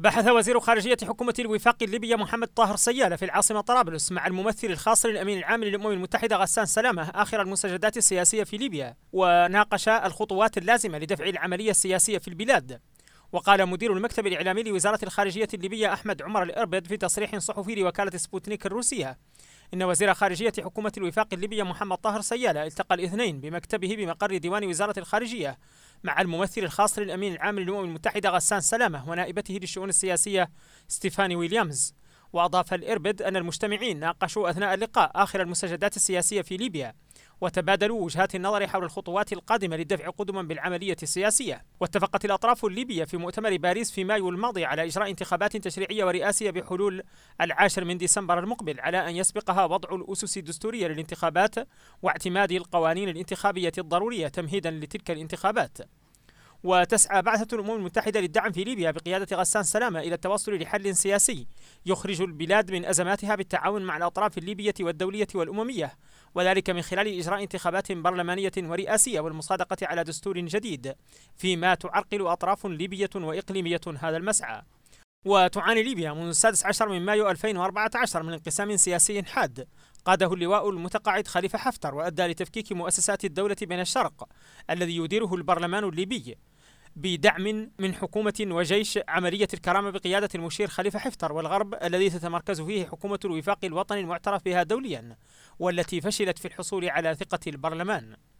بحث وزير خارجية حكومة الوفاق الليبية محمد طاهر سيالة في العاصمة طرابلس مع الممثل الخاص للأمين العام للأمم المتحدة غسان سلامة آخر المستجدات السياسية في ليبيا وناقش الخطوات اللازمة لدفع العملية السياسية في البلاد وقال مدير المكتب الإعلامي لوزارة الخارجية الليبية أحمد عمر الإربد في تصريح صحفي لوكالة سبوتنيك الروسية إن وزير خارجية حكومة الوفاق الليبية محمد طاهر سيالة التقى الاثنين بمكتبه بمقر ديوان وزارة الخارجية مع الممثل الخاص للأمين العام للأمم المتحدة غسان سلامة ونائبته للشؤون السياسية ستيفاني ويليامز وأضاف الإربد أن المجتمعين ناقشوا أثناء اللقاء آخر المستجدات السياسية في ليبيا وتبادلوا وجهات النظر حول الخطوات القادمة للدفع قدما بالعملية السياسية واتفقت الأطراف الليبية في مؤتمر باريس في مايو الماضي على إجراء انتخابات تشريعية ورئاسية بحلول العاشر من ديسمبر المقبل على أن يسبقها وضع الأسس الدستورية للانتخابات واعتماد القوانين الانتخابية الضرورية تمهيدا لتلك الانتخابات وتسعى بعثة الأمم المتحدة للدعم في ليبيا بقيادة غسان سلامة إلى التوصل لحل سياسي يخرج البلاد من أزماتها بالتعاون مع الأطراف الليبية والدولية والأممية وذلك من خلال إجراء انتخابات برلمانية ورئاسية والمصادقة على دستور جديد فيما تعرقل أطراف ليبية وإقليمية هذا المسعى وتعاني ليبيا منذ السادس عشر من مايو 2014 من انقسام سياسي حاد قاده اللواء المتقاعد خليفة حفتر وأدى لتفكيك مؤسسات الدولة بين الشرق الذي يديره البرلمان الليبي بدعم من حكومة وجيش عملية الكرامة بقيادة المشير خليفة حفتر والغرب الذي تتمركز فيه حكومة الوفاق الوطني المعترف بها دوليا والتي فشلت في الحصول على ثقة البرلمان